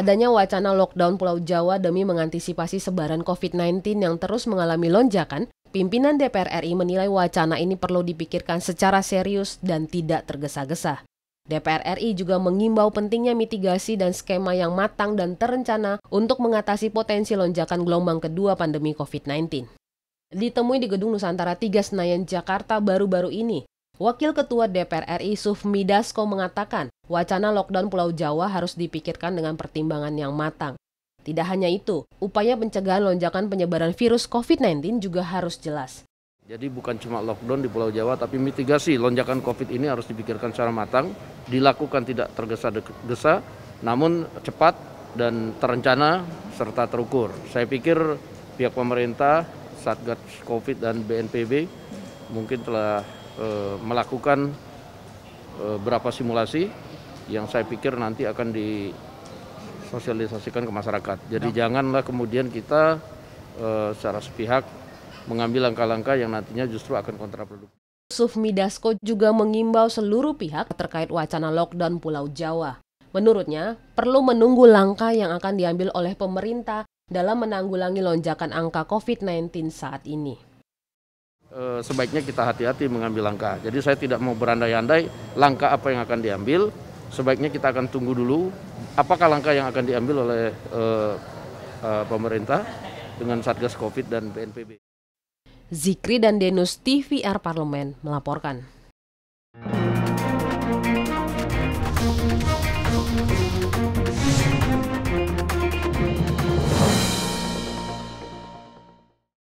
adanya wacana lockdown Pulau Jawa demi mengantisipasi sebaran COVID-19 yang terus mengalami lonjakan, pimpinan DPR RI menilai wacana ini perlu dipikirkan secara serius dan tidak tergesa-gesa. DPR RI juga mengimbau pentingnya mitigasi dan skema yang matang dan terencana untuk mengatasi potensi lonjakan gelombang kedua pandemi COVID-19. Ditemui di Gedung Nusantara 3 Senayan, Jakarta baru-baru ini, Wakil Ketua DPR RI Sufmi Dasko mengatakan, wacana lockdown Pulau Jawa harus dipikirkan dengan pertimbangan yang matang. Tidak hanya itu, upaya pencegahan lonjakan penyebaran virus COVID-19 juga harus jelas. Jadi bukan cuma lockdown di Pulau Jawa, tapi mitigasi lonjakan COVID ini harus dipikirkan secara matang, dilakukan tidak tergesa-gesa, namun cepat dan terencana serta terukur. Saya pikir pihak pemerintah, Satgas COVID dan BNPB mungkin telah Eh, melakukan eh, berapa simulasi yang saya pikir nanti akan disosialisasikan ke masyarakat. Jadi ya. janganlah kemudian kita eh, secara sepihak mengambil langkah-langkah yang nantinya justru akan kontraproduktif. Yusuf Midasko juga mengimbau seluruh pihak terkait wacana lockdown Pulau Jawa. Menurutnya, perlu menunggu langkah yang akan diambil oleh pemerintah dalam menanggulangi lonjakan angka COVID-19 saat ini. Eh, sebaiknya kita hati-hati mengambil langkah. Jadi saya tidak mau berandai-andai langkah apa yang akan diambil. Sebaiknya kita akan tunggu dulu apakah langkah yang akan diambil oleh uh, uh, pemerintah dengan Satgas Covid dan BNPB. Zikri dan Denus TVR Parlemen melaporkan.